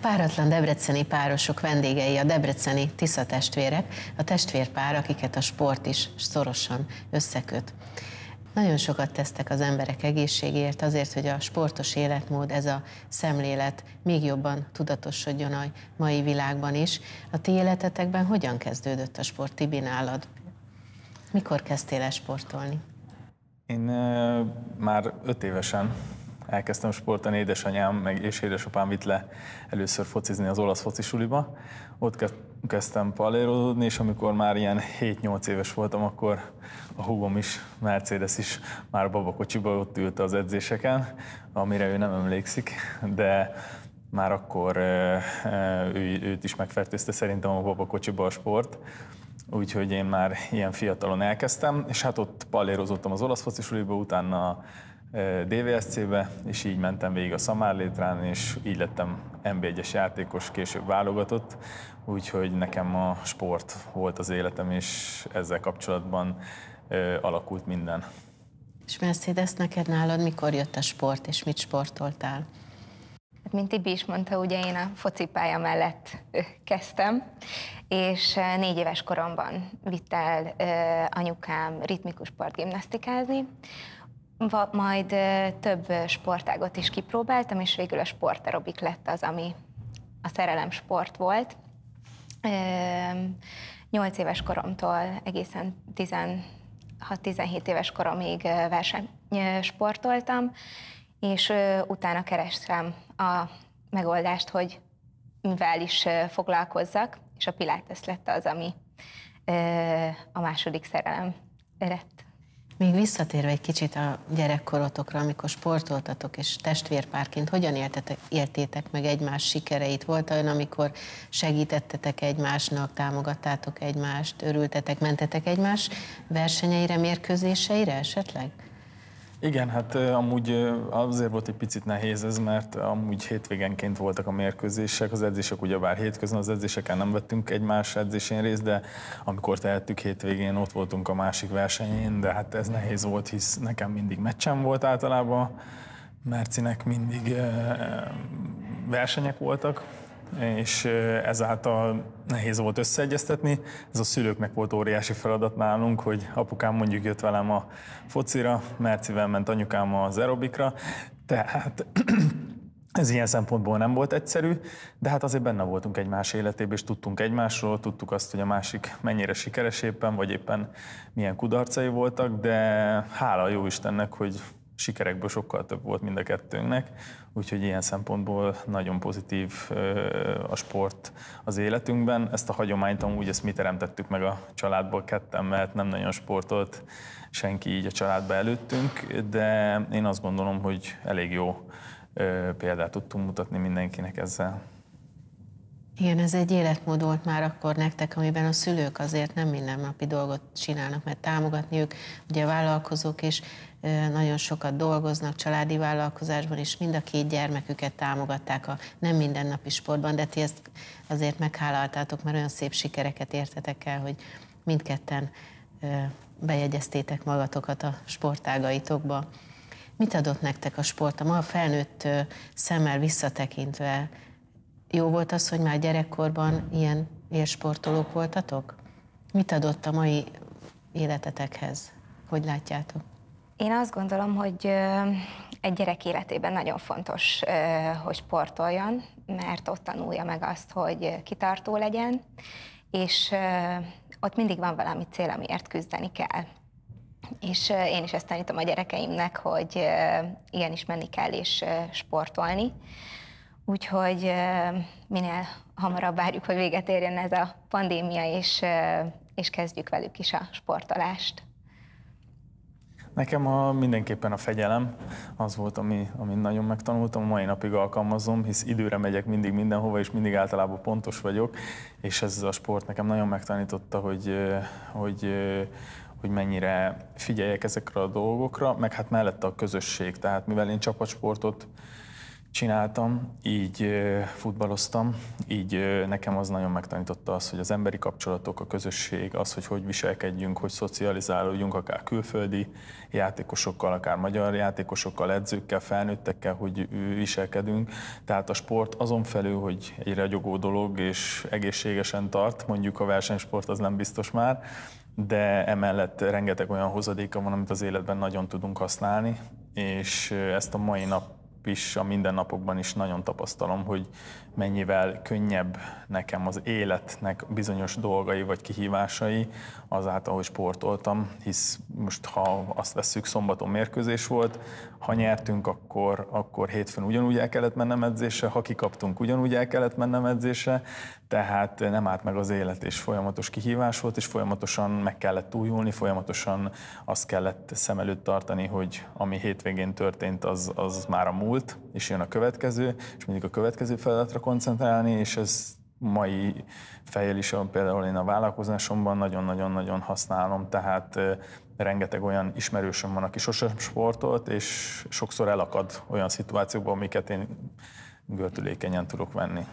páratlan debreceni párosok vendégei a debreceni Tisza testvérek, a testvérpár, akiket a sport is szorosan összeköt. Nagyon sokat tesztek az emberek egészségért, azért, hogy a sportos életmód, ez a szemlélet még jobban tudatosodjon a mai világban is. A ti életetekben hogyan kezdődött a sport, Tibi, nálad? Mikor kezdtél el sportolni? Én e, már öt évesen elkezdtem sportolni, édesanyám meg és édesapám vitt le először focizni az olasz focisuliba. Ott kezdtem kezdtem palérozódni, és amikor már ilyen 7-8 éves voltam, akkor a húgom is, Mercedes is már babakocsiba ott ült az edzéseken, amire ő nem emlékszik, de már akkor ő, őt is megfertőzte szerintem a babakocsiba a sport, úgyhogy én már ilyen fiatalon elkezdtem, és hát ott palérozottam az olasz focisuliba, utána DVSC-be, és így mentem végig a szamárlétrán, és így lettem mb 1 es játékos, később válogatott, úgyhogy nekem a sport volt az életem, és ezzel kapcsolatban ö, alakult minden. És Mercedes, neked nálad mikor jött a sport, és mit sportoltál? Hát, mint Tibi is mondta, ugye én a focipálya mellett kezdtem, és négy éves koromban vitt el anyukám ritmikus sportgimnasztikázni, Va, majd több sportágot is kipróbáltam, és végül a sportarobik lett az, ami a szerelem sport volt. Nyolc éves koromtól egészen 16-17 éves koromig sportoltam és utána kerestem a megoldást, hogy mivel is foglalkozzak, és a Pilates lett az, ami a második szerelem lett. Még visszatérve egy kicsit a gyerekkorotokra, amikor sportoltatok és testvérpárként, hogyan éltetek, éltétek meg egymás sikereit? Volt olyan, amikor segítettetek egymásnak, támogattátok egymást, örültetek, mentetek egymás versenyeire, mérkőzéseire esetleg? Igen, hát amúgy azért volt egy picit nehéz ez, mert amúgy hétvégenként voltak a mérkőzések, az edzések ugyebár hétközben, az edzéseken nem vettünk egymás edzésén részt, de amikor tehettük hétvégén, ott voltunk a másik versenyén, de hát ez nehéz volt, hisz nekem mindig meccsem volt általában, Mercinek mindig versenyek voltak, és ezáltal nehéz volt összeegyeztetni. Ez a szülőknek volt óriási feladat nálunk, hogy apukám mondjuk jött velem a focira, Mercivel ment anyukám az aerobikra, tehát ez ilyen szempontból nem volt egyszerű, de hát azért benne voltunk egymás életében, és tudtunk egymásról, tudtuk azt, hogy a másik mennyire sikeres éppen, vagy éppen milyen kudarcai voltak, de hála jó Istennek, hogy sikerekből sokkal több volt mind a kettőnknek, úgyhogy ilyen szempontból nagyon pozitív a sport az életünkben. Ezt a hagyományt amúgy ezt mi teremtettük meg a családból ketten, mert nem nagyon sportolt senki így a családba előttünk, de én azt gondolom, hogy elég jó példát tudtunk mutatni mindenkinek ezzel. Igen, ez egy életmód volt már akkor nektek, amiben a szülők azért nem mindennapi dolgot csinálnak, mert támogatni ők, ugye vállalkozók is nagyon sokat dolgoznak családi vállalkozásban, és mind a két gyermeküket támogatták a nem mindennapi sportban, de ti ezt azért meghálaltátok, mert olyan szép sikereket értetek el, hogy mindketten bejegyeztétek magatokat a sportágaitokba. Mit adott nektek a sport? A ma felnőtt szemmel visszatekintve jó volt az, hogy már gyerekkorban ilyen élsportolók voltatok? Mit adott a mai életetekhez? Hogy látjátok? Én azt gondolom, hogy egy gyerek életében nagyon fontos, hogy sportoljon, mert ott tanulja meg azt, hogy kitartó legyen, és ott mindig van valami cél, amiért küzdeni kell. És én is ezt tanítom a gyerekeimnek, hogy igenis menni kell és sportolni. Úgyhogy minél hamarabb várjuk, hogy véget érjen ez a pandémia, és, és kezdjük velük is a sportolást. Nekem a, mindenképpen a fegyelem az volt, ami, ami nagyon megtanultam, a mai napig alkalmazom, hisz időre megyek mindig mindenhova, és mindig általában pontos vagyok, és ez a sport nekem nagyon megtanította, hogy, hogy, hogy mennyire figyeljek ezekre a dolgokra, meg hát mellette a közösség, tehát mivel én csapatsportot csináltam, így futballoztam, így nekem az nagyon megtanította az, hogy az emberi kapcsolatok, a közösség, az, hogy hogy viselkedjünk, hogy szocializálódjunk, akár külföldi játékosokkal, akár magyar játékosokkal, edzőkkel, felnőttekkel, hogy viselkedünk. Tehát a sport azon felül, hogy egy ragyogó dolog és egészségesen tart, mondjuk a versenysport az nem biztos már, de emellett rengeteg olyan hozadéka van, amit az életben nagyon tudunk használni, és ezt a mai nap is a mindennapokban is nagyon tapasztalom, hogy mennyivel könnyebb nekem az életnek bizonyos dolgai vagy kihívásai azáltal, hogy sportoltam, hisz most ha azt vesszük, szombaton mérkőzés volt, ha nyertünk, akkor, akkor hétfőn ugyanúgy el kellett mennem edzésre, ha kikaptunk, ugyanúgy el kellett mennem edzésre, tehát nem állt meg az élet, és folyamatos kihívás volt, és folyamatosan meg kellett újulni, folyamatosan azt kellett szem előtt tartani, hogy ami hétvégén történt, az, az már a múlt, és jön a következő, és mindig a következő feladatra koncentrálni, és ez mai fejjel is, például én a vállalkozásomban nagyon-nagyon-nagyon használom, tehát rengeteg olyan ismerősöm van, aki sosem sportolt, és sokszor elakad olyan szituációkban, amiket én görtülékenyen tudok venni.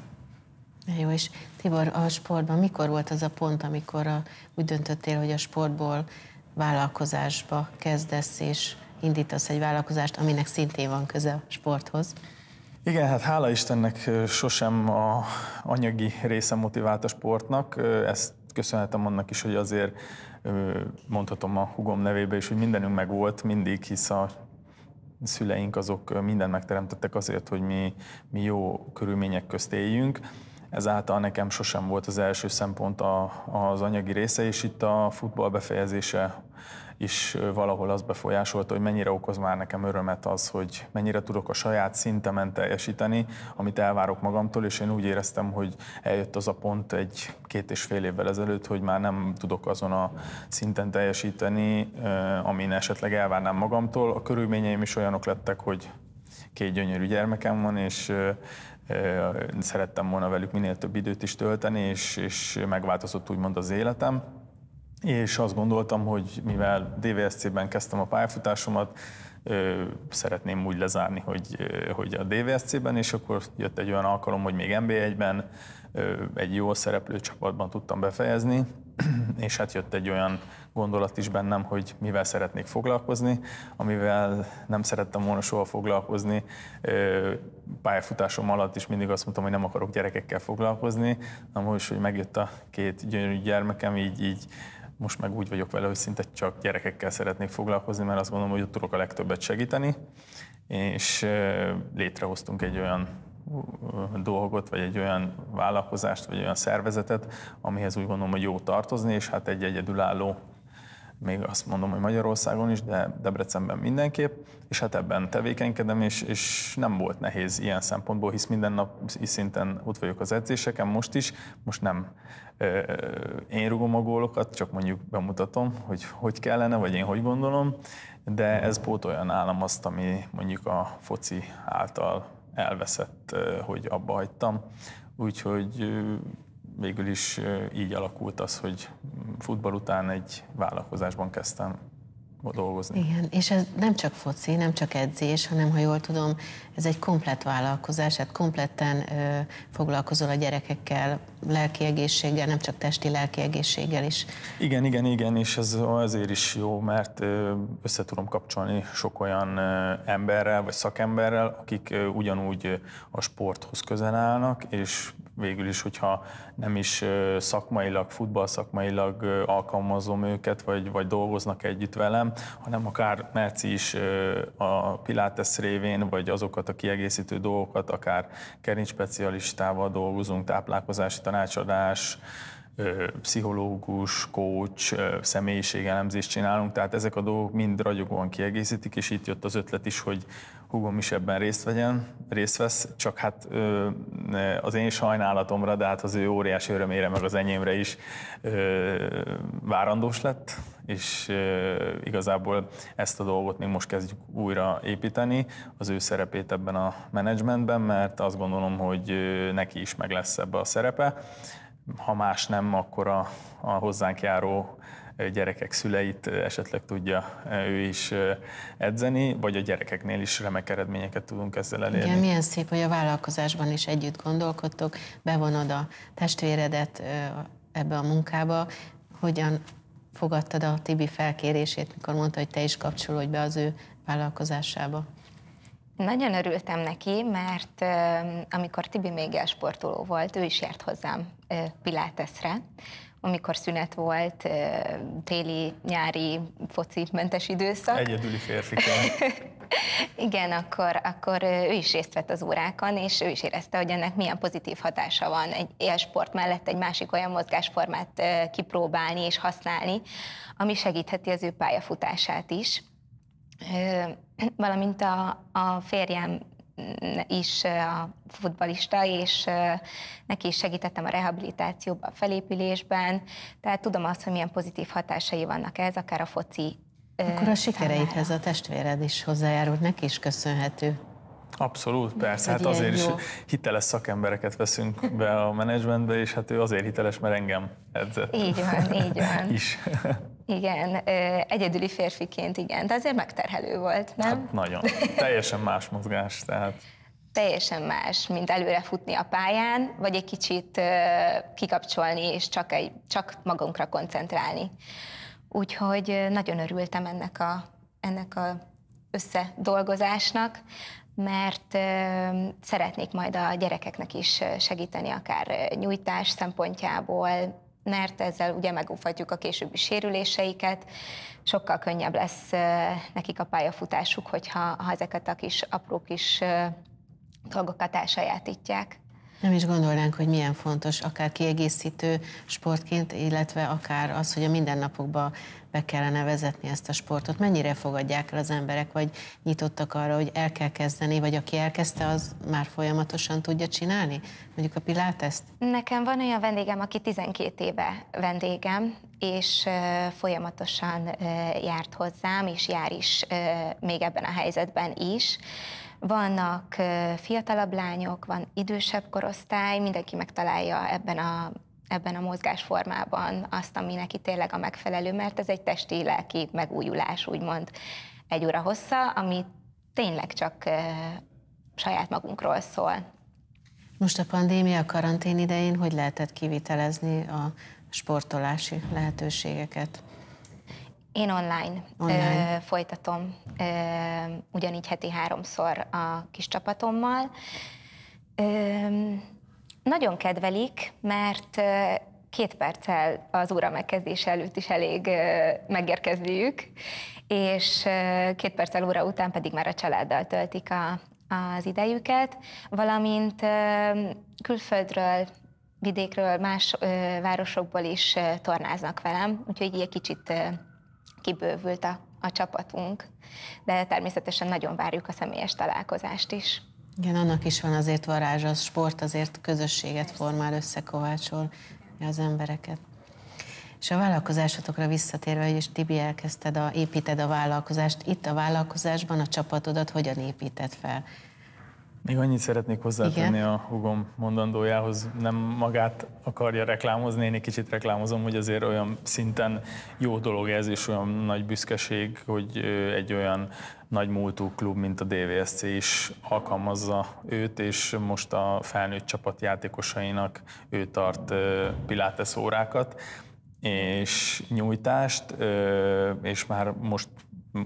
Jó, és Tibor, a sportban mikor volt az a pont, amikor a, úgy döntöttél, hogy a sportból vállalkozásba kezdesz, és indítasz egy vállalkozást, aminek szintén van köze a sporthoz? Igen, hát hála Istennek sosem a anyagi része motivált a sportnak. Ezt köszönhetem annak is, hogy azért mondhatom a hugom nevébe is, hogy mindenünk volt mindig, hisz a szüleink azok mindent megteremtettek azért, hogy mi, mi jó körülmények közt éljünk ezáltal nekem sosem volt az első szempont a, az anyagi része, és itt a futball befejezése is valahol az befolyásolta, hogy mennyire okoz már nekem örömet az, hogy mennyire tudok a saját szintemen teljesíteni, amit elvárok magamtól, és én úgy éreztem, hogy eljött az a pont egy két és fél évvel ezelőtt, hogy már nem tudok azon a szinten teljesíteni, amin esetleg elvárnám magamtól. A körülményeim is olyanok lettek, hogy két gyönyörű gyermekem van, és szerettem volna velük minél több időt is tölteni, és, és megváltozott úgymond az életem. És azt gondoltam, hogy mivel DVSC-ben kezdtem a pályafutásomat, szeretném úgy lezárni, hogy, hogy a DVSC-ben, és akkor jött egy olyan alkalom, hogy még NB1-ben egy jó szereplő csapatban tudtam befejezni, és hát jött egy olyan gondolat is bennem, hogy mivel szeretnék foglalkozni, amivel nem szerettem volna soha foglalkozni. Pályafutásom alatt is mindig azt mondtam, hogy nem akarok gyerekekkel foglalkozni, na most, hogy megjött a két gyönyörű gyermekem, így, így most meg úgy vagyok vele, hogy szinte csak gyerekekkel szeretnék foglalkozni, mert azt gondolom, hogy ott tudok a legtöbbet segíteni, és létrehoztunk egy olyan dolgot, vagy egy olyan vállalkozást, vagy olyan szervezetet, amihez úgy gondolom, hogy jó tartozni, és hát egy egyedülálló még azt mondom, hogy Magyarországon is, de Debrecenben mindenképp, és hát ebben tevékenykedem, és, és nem volt nehéz ilyen szempontból, hisz minden nap szinten ott vagyok az edzéseken, most is, most nem ö, én rugom a gólokat, csak mondjuk bemutatom, hogy hogy kellene, vagy én hogy gondolom, de ez pótolja nálam azt, ami mondjuk a foci által elveszett, hogy abba hagytam. Úgyhogy végül is így alakult az, hogy futball után egy vállalkozásban kezdtem dolgozni. Igen, és ez nem csak foci, nem csak edzés, hanem ha jól tudom, ez egy komplet vállalkozás, tehát kompletten ö, foglalkozol a gyerekekkel, lelki egészséggel, nem csak testi, lelki egészséggel is. Igen, igen, igen, és ez azért is jó, mert össze tudom kapcsolni sok olyan emberrel, vagy szakemberrel, akik ugyanúgy a sporthoz közel állnak, és végül is, hogyha nem is szakmailag, futballszakmailag alkalmazom őket, vagy, vagy dolgoznak együtt velem, hanem akár Merci is a Pilates révén, vagy azokat a kiegészítő dolgokat, akár kerincspecialistával dolgozunk, táplálkozási tanácsadás, pszichológus, coach, személyiségelemzést csinálunk, tehát ezek a dolgok mind ragyogóan kiegészítik, és itt jött az ötlet is, hogy húgom is ebben részt vegyen, részt vesz, csak hát az én sajnálatomra, de hát az ő óriási örömére, meg az enyémre is várandós lett, és igazából ezt a dolgot még most kezdjük újra építeni, az ő szerepét ebben a menedzsmentben, mert azt gondolom, hogy neki is meg lesz ebbe a szerepe ha más nem, akkor a, a hozzánk járó gyerekek szüleit esetleg tudja ő is edzeni, vagy a gyerekeknél is remek eredményeket tudunk ezzel elérni. Igen, milyen szép, hogy a vállalkozásban is együtt gondolkodtok, bevonod a testvéredet ebbe a munkába, hogyan fogadtad a Tibi felkérését, mikor mondta, hogy te is kapcsolódj be az ő vállalkozásába? Nagyon örültem neki, mert amikor Tibi még sportoló volt, ő is járt hozzám Pilatesre, amikor szünet volt, téli, nyári, foci mentes időszak. Egyedüli férfi Igen, akkor, akkor ő is részt vett az órákon, és ő is érezte, hogy ennek milyen pozitív hatása van egy élsport mellett egy másik olyan mozgásformát kipróbálni és használni, ami segítheti az ő pályafutását is valamint a, a férjem is a futbalista, és neki is segítettem a rehabilitációban, a felépülésben, tehát tudom azt, hogy milyen pozitív hatásai vannak ez, akár a foci Akkor a sikereidhez a testvéred is hozzájárult, neki is köszönhető. Abszolút, persze, hát azért is hiteles szakembereket veszünk be a menedzsmentbe, és hát ő azért hiteles, mert engem edzett. Így van, így van. is. Igen, egyedüli férfiként igen, de azért megterhelő volt, nem? Hát nagyon. Teljesen más mozgás, tehát... Teljesen más, mint előre futni a pályán, vagy egy kicsit kikapcsolni és csak, egy, csak magunkra koncentrálni. Úgyhogy nagyon örültem ennek a, ennek a összedolgozásnak, mert szeretnék majd a gyerekeknek is segíteni, akár nyújtás szempontjából, mert ezzel ugye megófatjuk a későbbi sérüléseiket, sokkal könnyebb lesz nekik a pályafutásuk, hogyha ha ezeket a kis apró kis dolgokat elsajátítják. Nem is gondolnánk, hogy milyen fontos akár kiegészítő sportként, illetve akár az, hogy a mindennapokban be kellene vezetni ezt a sportot? Mennyire fogadják el az emberek, vagy nyitottak arra, hogy el kell kezdeni, vagy aki elkezdte, az már folyamatosan tudja csinálni? Mondjuk a pilátest? Nekem van olyan vendégem, aki 12 éve vendégem, és folyamatosan járt hozzám, és jár is még ebben a helyzetben is. Vannak fiatalabb lányok, van idősebb korosztály, mindenki megtalálja ebben a ebben a mozgásformában azt, ami neki tényleg a megfelelő, mert ez egy testi-lelki megújulás, úgymond egy óra hossza, ami tényleg csak saját magunkról szól. Most a pandémia, a karantén idején hogy lehetett kivitelezni a sportolási lehetőségeket? Én online, online. Ö, folytatom, ö, ugyanígy heti háromszor a kis csapatommal. Ö, nagyon kedvelik, mert két perccel az óra megkezdése előtt is elég megérkezniük, és két perccel óra után pedig már a családdal töltik a, az idejüket, valamint külföldről vidékről, más városokból is tornáznak velem, úgyhogy egy kicsit kibővült a, a csapatunk, de természetesen nagyon várjuk a személyes találkozást is. Igen, annak is van azért varázsa, a sport azért közösséget formál, összekovácsol az embereket. És a vállalkozásotokra visszatérve, hogy is Tibi elkezdted, a, építed a vállalkozást. Itt a vállalkozásban a csapatodat hogyan építed fel? Még annyit szeretnék hozzátenni Igen. a hugom mondandójához, nem magát akarja reklámozni, én egy kicsit reklámozom, hogy azért olyan szinten jó dolog ez, és olyan nagy büszkeség, hogy egy olyan nagy múltú klub, mint a DVSC is alkalmazza őt, és most a felnőtt csapat játékosainak ő tart pilates órákat és nyújtást, és már most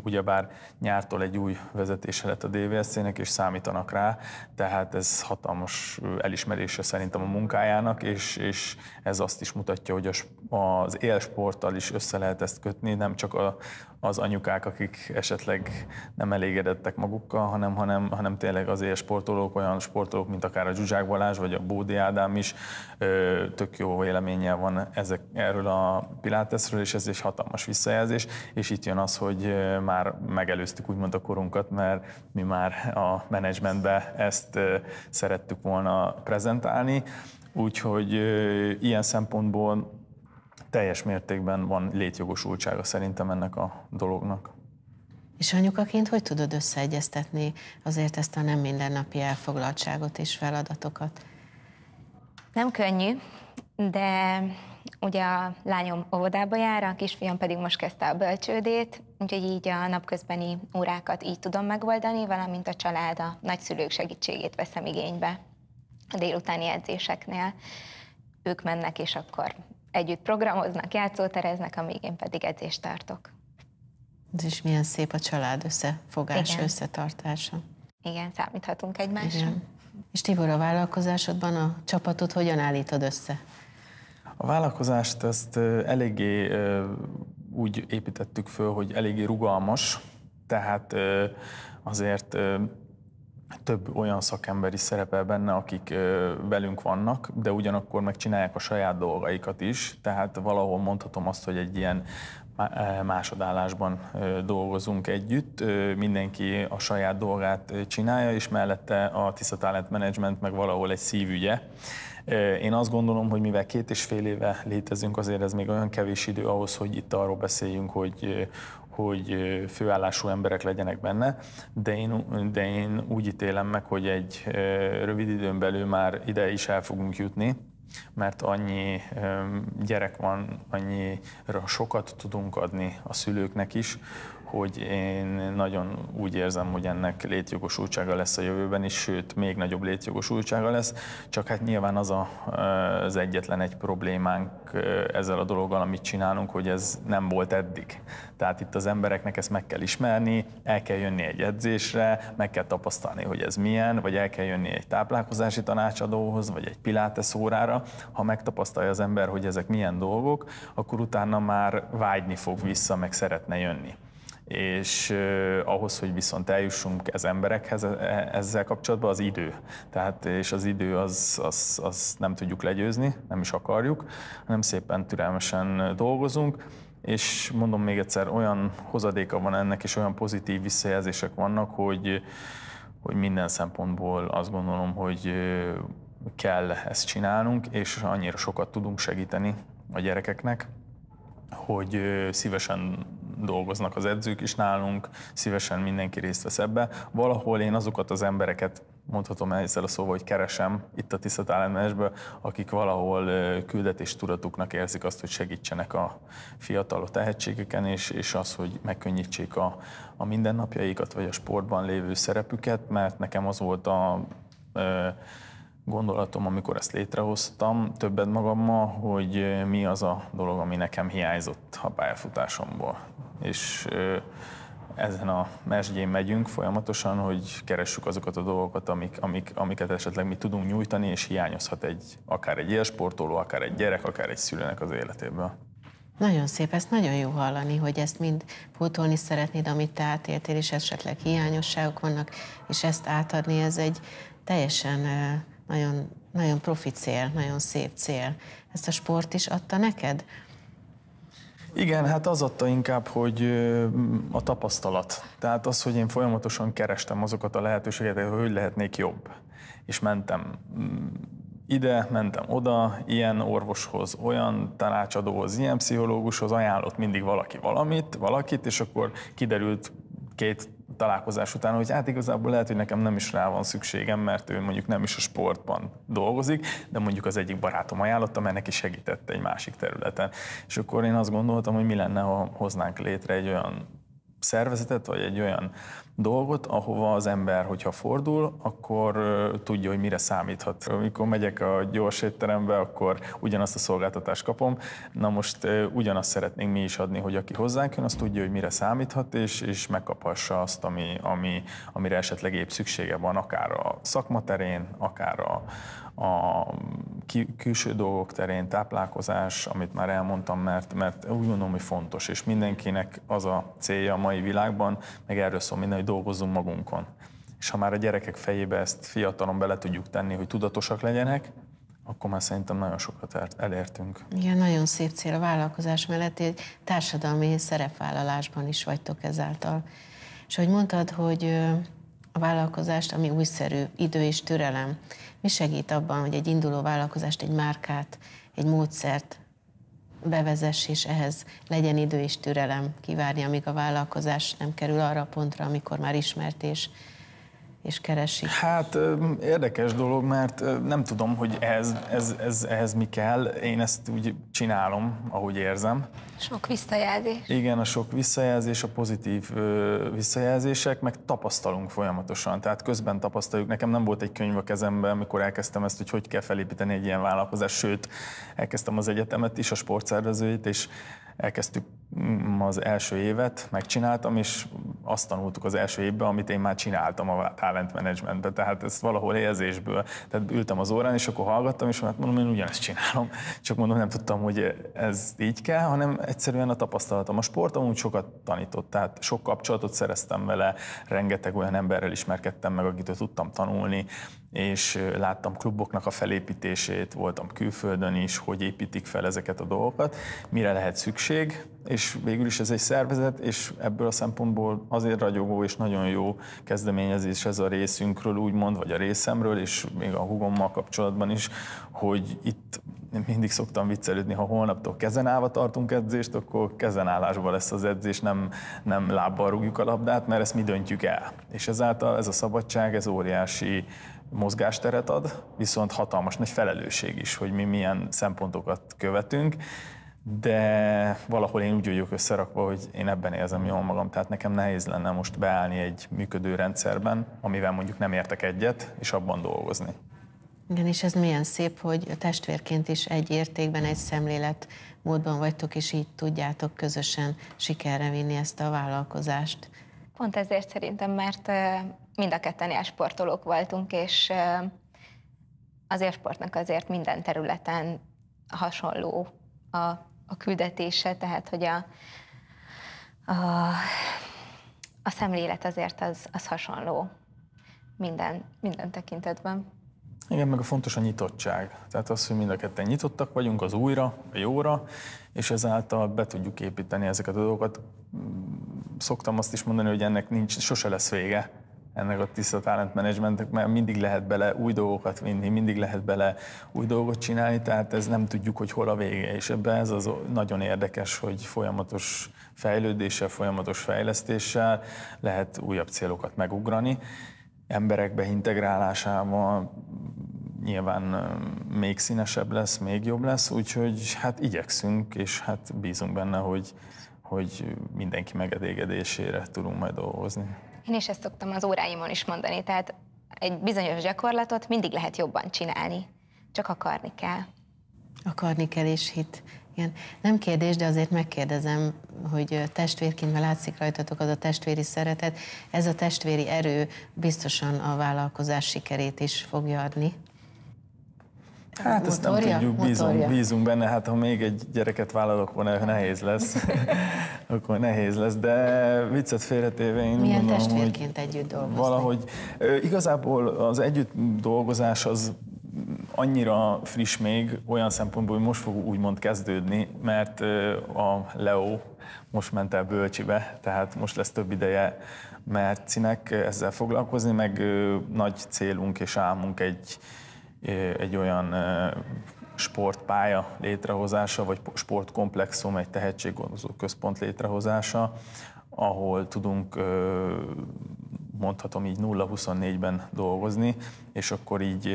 ugyebár nyártól egy új vezetése lett a dvsz nek és számítanak rá, tehát ez hatalmas elismerése szerintem a munkájának, és, és ez azt is mutatja, hogy az élsporttal is össze lehet ezt kötni, nem csak a, az anyukák, akik esetleg nem elégedettek magukkal, hanem, hanem, hanem tényleg az élsportolók, olyan sportolók, mint akár a Zsuzsák Balázs, vagy a Bódi Ádám is, tök jó véleménye van ezek, erről a Pilatesről, és ez egy hatalmas visszajelzés, és itt jön az, hogy már megelőztük úgymond a korunkat, mert mi már a menedzsmentbe ezt szerettük volna prezentálni, úgyhogy ilyen szempontból teljes mértékben van létjogosultsága szerintem ennek a dolognak. És anyukaként hogy tudod összeegyeztetni azért ezt a nem mindennapi elfoglaltságot és feladatokat? Nem könnyű, de ugye a lányom óvodába jár, a kisfiam pedig most kezdte a bölcsődét, úgyhogy így a napközbeni órákat így tudom megoldani, valamint a család a nagyszülők segítségét veszem igénybe a délutáni edzéseknél. Ők mennek, és akkor együtt programoznak, játszótereznek, amíg én pedig edzést tartok. Ez is milyen szép a család összefogás Igen. összetartása. Igen, számíthatunk egymásra. Igen. És Tibor, a vállalkozásodban a csapatot hogyan állítod össze? A vállalkozást ezt eléggé úgy építettük föl, hogy eléggé rugalmas, tehát azért több olyan szakemberi szerepel benne, akik velünk vannak, de ugyanakkor megcsinálják a saját dolgaikat is, tehát valahol mondhatom azt, hogy egy ilyen másodállásban dolgozunk együtt, mindenki a saját dolgát csinálja, és mellette a Tisza Talent Management meg valahol egy szívügye, én azt gondolom, hogy mivel két és fél éve létezünk, azért ez még olyan kevés idő ahhoz, hogy itt arról beszéljünk, hogy, hogy főállású emberek legyenek benne, de én, de én úgy ítélem meg, hogy egy rövid időn belül már ide is el fogunk jutni, mert annyi gyerek van, annyira sokat tudunk adni a szülőknek is, hogy én nagyon úgy érzem, hogy ennek létjogosultsága lesz a jövőben is, sőt, még nagyobb létjogosultsága lesz, csak hát nyilván az a, az egyetlen egy problémánk ezzel a dologgal, amit csinálunk, hogy ez nem volt eddig. Tehát itt az embereknek ezt meg kell ismerni, el kell jönni egy edzésre, meg kell tapasztalni, hogy ez milyen, vagy el kell jönni egy táplálkozási tanácsadóhoz, vagy egy pilates órára. Ha megtapasztalja az ember, hogy ezek milyen dolgok, akkor utána már vágyni fog vissza, meg szeretne jönni és eh, ahhoz, hogy viszont eljussunk ez emberekhez e, e, ezzel kapcsolatban az idő. Tehát, és az idő az, az, az nem tudjuk legyőzni, nem is akarjuk, hanem szépen türelmesen dolgozunk, és mondom még egyszer, olyan hozadéka van ennek, és olyan pozitív visszajelzések vannak, hogy, hogy minden szempontból azt gondolom, hogy kell ezt csinálnunk, és annyira sokat tudunk segíteni a gyerekeknek, hogy szívesen dolgoznak az edzők is nálunk, szívesen mindenki részt vesz ebbe. Valahol én azokat az embereket mondhatom ezzel a szóval, hogy keresem itt a Tisza Talentmenedzsből, akik valahol küldetés érzik azt, hogy segítsenek a fiatal tehetségeken, és, és az, hogy megkönnyítsék a, a mindennapjaikat, vagy a sportban lévő szerepüket, mert nekem az volt a ö, gondolatom, amikor ezt létrehoztam, többet magammal, hogy mi az a dolog, ami nekem hiányzott a pályafutásomból. És ezen a mesdjén megyünk folyamatosan, hogy keressük azokat a dolgokat, amik, amik, amiket esetleg mi tudunk nyújtani, és hiányozhat egy, akár egy élsportoló, akár egy gyerek, akár egy szülőnek az életében. Nagyon szép, ezt nagyon jó hallani, hogy ezt mind pótolni szeretnéd, amit te átéltél, és esetleg hiányosságok vannak, és ezt átadni, ez egy teljesen nagyon, nagyon profi cél, nagyon szép cél. Ezt a sport is adta neked? Igen, hát az adta inkább, hogy a tapasztalat. Tehát az, hogy én folyamatosan kerestem azokat a lehetőségeket, hogy hogy lehetnék jobb. És mentem mm, ide, mentem oda, ilyen orvoshoz, olyan tanácsadóhoz, ilyen pszichológushoz, ajánlott mindig valaki valamit, valakit, és akkor kiderült két találkozás után, hogy hát igazából lehet, hogy nekem nem is rá van szükségem, mert ő mondjuk nem is a sportban dolgozik, de mondjuk az egyik barátom ajánlotta, mert neki segítette egy másik területen. És akkor én azt gondoltam, hogy mi lenne, ha hoznánk létre egy olyan szervezetet, vagy egy olyan dolgot, ahova az ember, hogyha fordul, akkor tudja, hogy mire számíthat. Amikor megyek a gyors étterembe, akkor ugyanazt a szolgáltatást kapom. Na most ugyanazt szeretnénk mi is adni, hogy aki hozzánk jön, az tudja, hogy mire számíthat, és, és megkaphassa azt, ami, ami, amire esetleg épp szüksége van, akár a szakmaterén, akár a, a külső dolgok terén táplálkozás, amit már elmondtam, mert, mert úgy gondolom, hogy fontos, és mindenkinek az a célja a mai világban, meg erről szól minden, hogy dolgozzunk magunkon. És ha már a gyerekek fejébe ezt fiatalon bele tudjuk tenni, hogy tudatosak legyenek, akkor már szerintem nagyon sokat elértünk. Igen, nagyon szép cél a vállalkozás mellett, egy társadalmi szerepvállalásban is vagytok ezáltal. És hogy mondtad, hogy a vállalkozást, ami újszerű, idő és türelem, mi segít abban, hogy egy induló vállalkozást, egy márkát, egy módszert bevezess, és ehhez legyen idő és türelem kivárni, amíg a vállalkozás nem kerül arra a pontra, amikor már ismert és és keresik? Hát érdekes dolog, mert nem tudom, hogy ez, ez, ez, ehhez mi kell. Én ezt úgy csinálom, ahogy érzem. Sok visszajelzés. Igen, a sok visszajelzés, a pozitív visszajelzések, meg tapasztalunk folyamatosan. Tehát közben tapasztaljuk. Nekem nem volt egy könyv a kezemben, amikor elkezdtem ezt, hogy hogy kell felépíteni egy ilyen vállalkozást. Sőt, elkezdtem az egyetemet is, a sportszervezőit, és elkezdtük mm, az első évet, megcsináltam, és azt tanultuk az első évben, amit én már csináltam a talent managementben, tehát ezt valahol érzésből, tehát ültem az órán, és akkor hallgattam, és hát mondom, én ugyanezt csinálom, csak mondom, nem tudtam, hogy ez így kell, hanem egyszerűen a tapasztalatom. A sport amúgy sokat tanított, tehát sok kapcsolatot szereztem vele, rengeteg olyan emberrel ismerkedtem meg, akitől tudtam tanulni, és láttam kluboknak a felépítését, voltam külföldön is, hogy építik fel ezeket a dolgokat, mire lehet szükség, és végül is ez egy szervezet, és ebből a szempontból azért ragyogó és nagyon jó kezdeményezés ez a részünkről, úgymond, vagy a részemről, és még a hugommal kapcsolatban is, hogy itt mindig szoktam viccelődni, ha holnaptól kezen állva tartunk edzést, akkor kezenállásban lesz az edzés, nem, nem lábbal rúgjuk a labdát, mert ezt mi döntjük el. És ezáltal ez a szabadság, ez óriási mozgásteret ad, viszont hatalmas nagy felelősség is, hogy mi milyen szempontokat követünk, de valahol én úgy vagyok összerakva, hogy én ebben érzem jól magam, tehát nekem nehéz lenne most beállni egy működő rendszerben, amivel mondjuk nem értek egyet, és abban dolgozni. Igen, és ez milyen szép, hogy a testvérként is egy értékben, egy szemlélet módban vagytok, és így tudjátok közösen sikerre vinni ezt a vállalkozást. Pont ezért szerintem, mert mind a ketten sportolók voltunk, és az élsportnak azért minden területen hasonló a, a küldetése, tehát hogy a, a, a szemlélet azért az, az hasonló minden, minden tekintetben. Igen, meg a fontos a nyitottság. Tehát az, hogy mind a ketten nyitottak vagyunk az újra, a jóra, és ezáltal be tudjuk építeni ezeket a dolgokat. Szoktam azt is mondani, hogy ennek nincs, sose lesz vége, ennek a tiszta talent mert mindig lehet bele új dolgokat vinni, mindig lehet bele új dolgot csinálni, tehát ez nem tudjuk, hogy hol a vége, és ebben ez az nagyon érdekes, hogy folyamatos fejlődéssel, folyamatos fejlesztéssel lehet újabb célokat megugrani, emberekbe integrálásával, nyilván még színesebb lesz, még jobb lesz, úgyhogy hát igyekszünk, és hát bízunk benne, hogy, hogy mindenki megedégedésére tudunk majd dolgozni. Én is ezt szoktam az óráimon is mondani, tehát egy bizonyos gyakorlatot mindig lehet jobban csinálni, csak akarni kell. Akarni kell és hit. Igen. Nem kérdés, de azért megkérdezem, hogy testvérként, mert látszik rajtatok az a testvéri szeretet, ez a testvéri erő biztosan a vállalkozás sikerét is fogja adni. Hát motorja? ezt nem tudjuk, bízunk, bízunk benne, hát ha még egy gyereket vállalok akkor nehéz lesz, akkor nehéz lesz, de viccet félretéve én Milyen mondom, testvérként hogy együtt dolgozni? Valahogy igazából az együtt dolgozás az annyira friss még olyan szempontból, hogy most fog úgymond kezdődni, mert a Leo most ment el bölcsibe, tehát most lesz több ideje Mercinek ezzel foglalkozni, meg nagy célunk és álmunk egy egy olyan sportpálya létrehozása, vagy sportkomplexum, egy tehetséggondozó központ létrehozása, ahol tudunk mondhatom így 0-24-ben dolgozni, és akkor így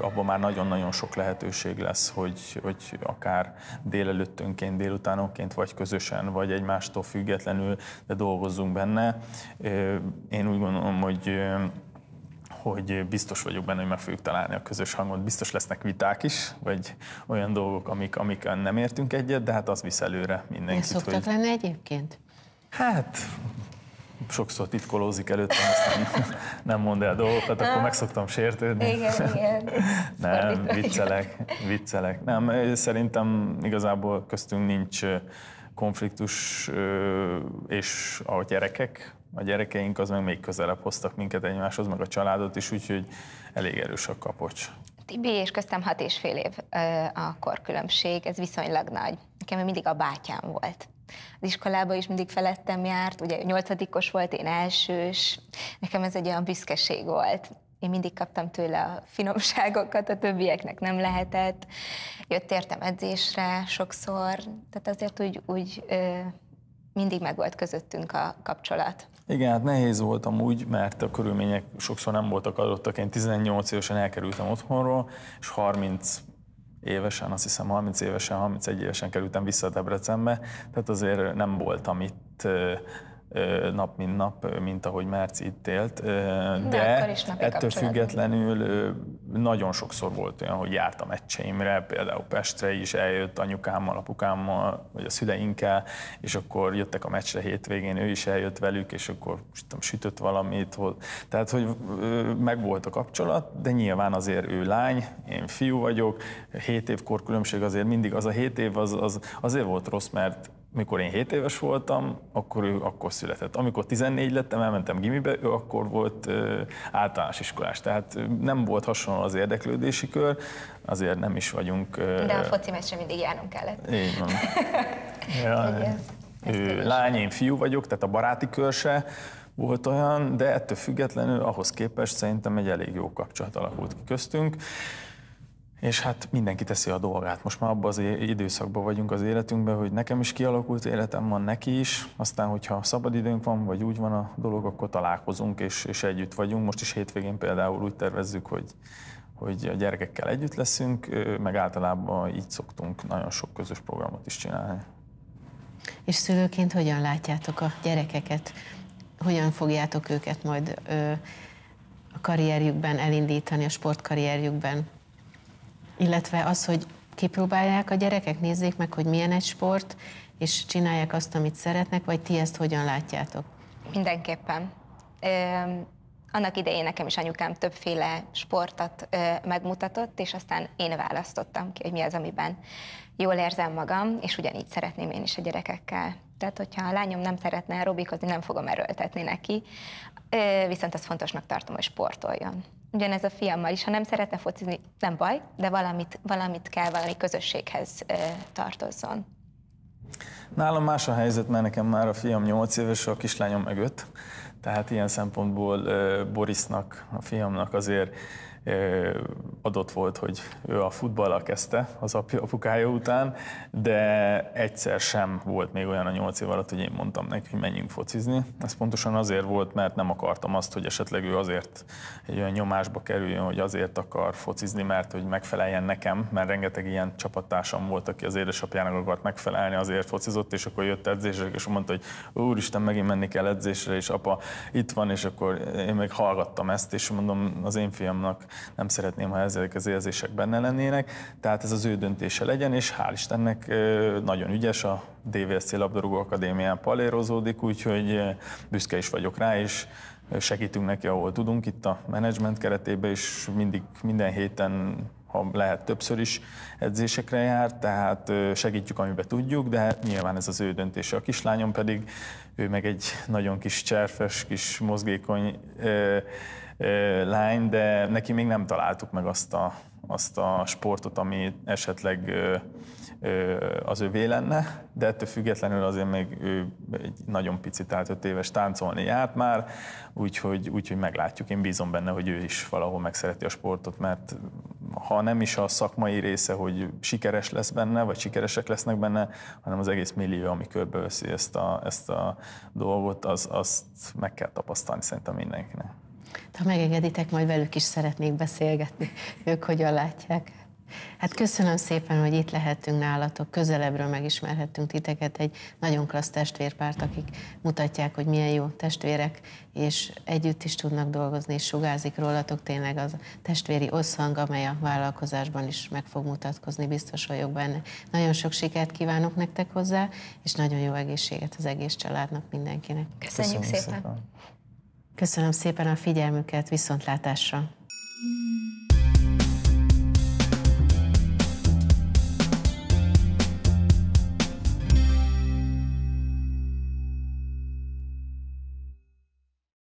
abban már nagyon-nagyon sok lehetőség lesz, hogy, hogy akár délelőttönként, délutánonként, vagy közösen, vagy egymástól függetlenül, de dolgozzunk benne. Én úgy gondolom, hogy hogy biztos vagyok benne, hogy meg fogjuk találni a közös hangot. Biztos lesznek viták is, vagy olyan dolgok, amik, amik nem értünk egyet, de hát az visz előre mindenkit. De szoktak hogy... lenni egyébként? Hát, sokszor titkolózik előttem, aztán nem mond el dolgokat, akkor meg szoktam sértődni. Igen, igen. nem, viccelek, viccelek. Nem, szerintem igazából köztünk nincs konfliktus, és a gyerekek a gyerekeink az meg még közelebb hoztak minket egymáshoz, meg a családot is, úgyhogy elég erős a kapocs. Tibi és köztem hat és fél év a korkülönbség, ez viszonylag nagy. Nekem mindig a bátyám volt. Az iskolába is mindig felettem járt, ugye nyolcadikos volt, én elsős. Nekem ez egy olyan büszkeség volt. Én mindig kaptam tőle a finomságokat, a többieknek nem lehetett. Jött értem edzésre sokszor, tehát azért úgy, úgy mindig megvolt közöttünk a kapcsolat. Igen, hát nehéz voltam úgy, mert a körülmények sokszor nem voltak adottak. Én 18 évesen elkerültem otthonról, és 30 évesen, azt hiszem 30 évesen, 31 évesen kerültem vissza Debrecenbe, tehát azért nem voltam itt nap mint nap, mint ahogy Márc itt élt, de, de ettől függetlenül nagyon sokszor volt olyan, hogy jártam meccseimre, például Pestre is eljött anyukámmal, apukámmal, vagy a szüleinkkel, és akkor jöttek a meccsre hétvégén, ő is eljött velük, és akkor tudom, sütött valamit. Tehát, hogy megvolt a kapcsolat, de nyilván azért ő lány, én fiú vagyok, 7 évkor kor különbség azért mindig, az a 7 év az, az azért volt rossz, mert mikor én 7 éves voltam, akkor ő akkor született. Amikor 14 lettem, elmentem gimibe, ő akkor volt ö, általános iskolás. Tehát nem volt hasonló az érdeklődési kör, azért nem is vagyunk... Ö, De a foci meccsre mindig járnunk kellett. Így van. ja, ő, lány, én fiú vagyok, tehát a baráti kör se volt olyan, de ettől függetlenül ahhoz képest szerintem egy elég jó kapcsolat alakult ki köztünk és hát mindenki teszi a dolgát. Most már abban az időszakban vagyunk az életünkben, hogy nekem is kialakult életem van, neki is, aztán hogyha szabad időnk van, vagy úgy van a dolog, akkor találkozunk és, és együtt vagyunk. Most is hétvégén például úgy tervezzük, hogy hogy a gyerekekkel együtt leszünk, meg általában így szoktunk nagyon sok közös programot is csinálni. És szülőként hogyan látjátok a gyerekeket? Hogyan fogjátok őket majd ö, a karrierjükben elindítani, a sportkarrierjükben? illetve az, hogy kipróbálják a gyerekek, nézzék meg, hogy milyen egy sport, és csinálják azt, amit szeretnek, vagy ti ezt hogyan látjátok? Mindenképpen. Ö- annak idején nekem is anyukám többféle sportot ö, megmutatott, és aztán én választottam ki, hogy mi az, amiben jól érzem magam, és ugyanígy szeretném én is a gyerekekkel. Tehát, hogyha a lányom nem szeretne aerobikozni, nem fogom erőltetni neki, ö, viszont azt fontosnak tartom, hogy sportoljon ugyanez a fiammal is, ha nem szeretne focizni, nem baj, de valamit, valamit kell, valami közösséghez tartozzon. Nálam más a helyzet, mert nekem már a fiam 8 éves, a kislányom meg 5. Tehát ilyen szempontból Borisnak, a fiamnak azért adott volt, hogy ő a futballal kezdte az apja apukája után, de egyszer sem volt még olyan a nyolc év alatt, hogy én mondtam neki, hogy menjünk focizni. Ez pontosan azért volt, mert nem akartam azt, hogy esetleg ő azért egy olyan nyomásba kerüljön, hogy azért akar focizni, mert hogy megfeleljen nekem, mert rengeteg ilyen csapattársam volt, aki az édesapjának akart megfelelni, azért focizott, és akkor jött edzésre, és mondta, hogy úristen, megint menni kell edzésre, és apa itt van, és akkor én még hallgattam ezt, és mondom, az én fiamnak nem szeretném, ha ezek az érzések benne lennének. Tehát ez az ő döntése legyen, és hál' Istennek nagyon ügyes a DVSC Labdarúgó Akadémián palérozódik, úgyhogy büszke is vagyok rá, és segítünk neki, ahol tudunk, itt a menedzsment keretében, és mindig minden héten ha lehet többször is edzésekre jár, tehát segítjük, amiben tudjuk, de hát nyilván ez az ő döntése. A kislányom pedig, ő meg egy nagyon kis cserfes, kis mozgékony lány, de neki még nem találtuk meg azt a, azt a sportot, ami esetleg az övé lenne, de ettől függetlenül azért még ő egy nagyon picit, tehát öt éves táncolni járt már, úgyhogy, úgyhogy meglátjuk. Én bízom benne, hogy ő is valahol megszereti a sportot, mert ha nem is a szakmai része, hogy sikeres lesz benne, vagy sikeresek lesznek benne, hanem az egész millió, ami körbeveszi ezt a, ezt a dolgot, az, azt meg kell tapasztalni szerintem mindenkinek. De ha megengeditek, majd velük is szeretnék beszélgetni, ők hogyan látják. Hát köszönöm szépen, hogy itt lehettünk nálatok, közelebbről megismerhettünk titeket, egy nagyon klassz testvérpárt, akik mutatják, hogy milyen jó testvérek, és együtt is tudnak dolgozni, és sugárzik rólatok tényleg az testvéri összhang, amely a vállalkozásban is meg fog mutatkozni, biztos vagyok benne. Nagyon sok sikert kívánok nektek hozzá, és nagyon jó egészséget az egész családnak, mindenkinek. Köszönjük, Köszönjük szépen. szépen. Köszönöm szépen a figyelmüket, viszontlátásra!